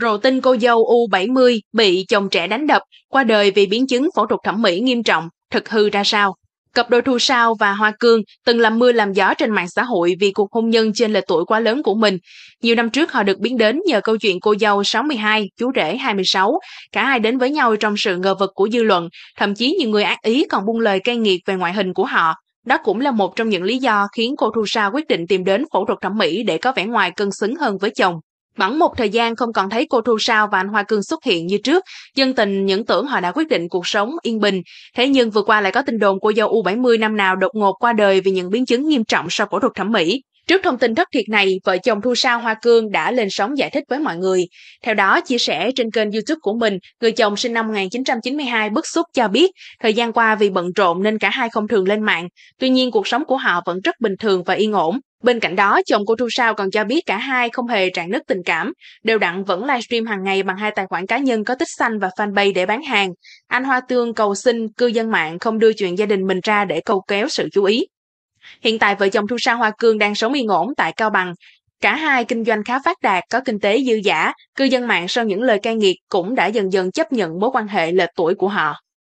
Rồ tin cô dâu U70 bị chồng trẻ đánh đập, qua đời vì biến chứng phẫu thuật thẩm mỹ nghiêm trọng, thực hư ra sao? Cặp đôi Thu Sao và Hoa Cương từng làm mưa làm gió trên mạng xã hội vì cuộc hôn nhân trên lệch tuổi quá lớn của mình. Nhiều năm trước họ được biến đến nhờ câu chuyện cô dâu 62, chú rể 26. Cả hai đến với nhau trong sự ngờ vực của dư luận, thậm chí nhiều người ác ý còn buông lời cay nghiệt về ngoại hình của họ. Đó cũng là một trong những lý do khiến cô Thu Sa quyết định tìm đến phẫu thuật thẩm mỹ để có vẻ ngoài cân xứng hơn với chồng. Bẵng một thời gian không còn thấy cô Thu Sao và anh Hoa Cương xuất hiện như trước, dân tình những tưởng họ đã quyết định cuộc sống yên bình. Thế nhưng vừa qua lại có tin đồn cô dâu U70 năm nào đột ngột qua đời vì những biến chứng nghiêm trọng sau phẫu thuật thẩm mỹ. Trước thông tin thất thiệt này, vợ chồng Thu Sao Hoa Cương đã lên sóng giải thích với mọi người. Theo đó, chia sẻ trên kênh YouTube của mình, người chồng sinh năm 1992 bức xúc cho biết, thời gian qua vì bận rộn nên cả hai không thường lên mạng. Tuy nhiên, cuộc sống của họ vẫn rất bình thường và yên ổn. Bên cạnh đó, chồng của Thu Sao còn cho biết cả hai không hề trạng nứt tình cảm, đều đặn vẫn livestream hàng ngày bằng hai tài khoản cá nhân có tích xanh và fanpage để bán hàng. Anh Hoa Tương cầu xin cư dân mạng không đưa chuyện gia đình mình ra để câu kéo sự chú ý. Hiện tại vợ chồng Thu Sa Hoa Cương đang sống yên ổn tại Cao Bằng. Cả hai kinh doanh khá phát đạt, có kinh tế dư giả, cư dân mạng sau những lời cay nghiệt cũng đã dần dần chấp nhận mối quan hệ lệch tuổi của họ.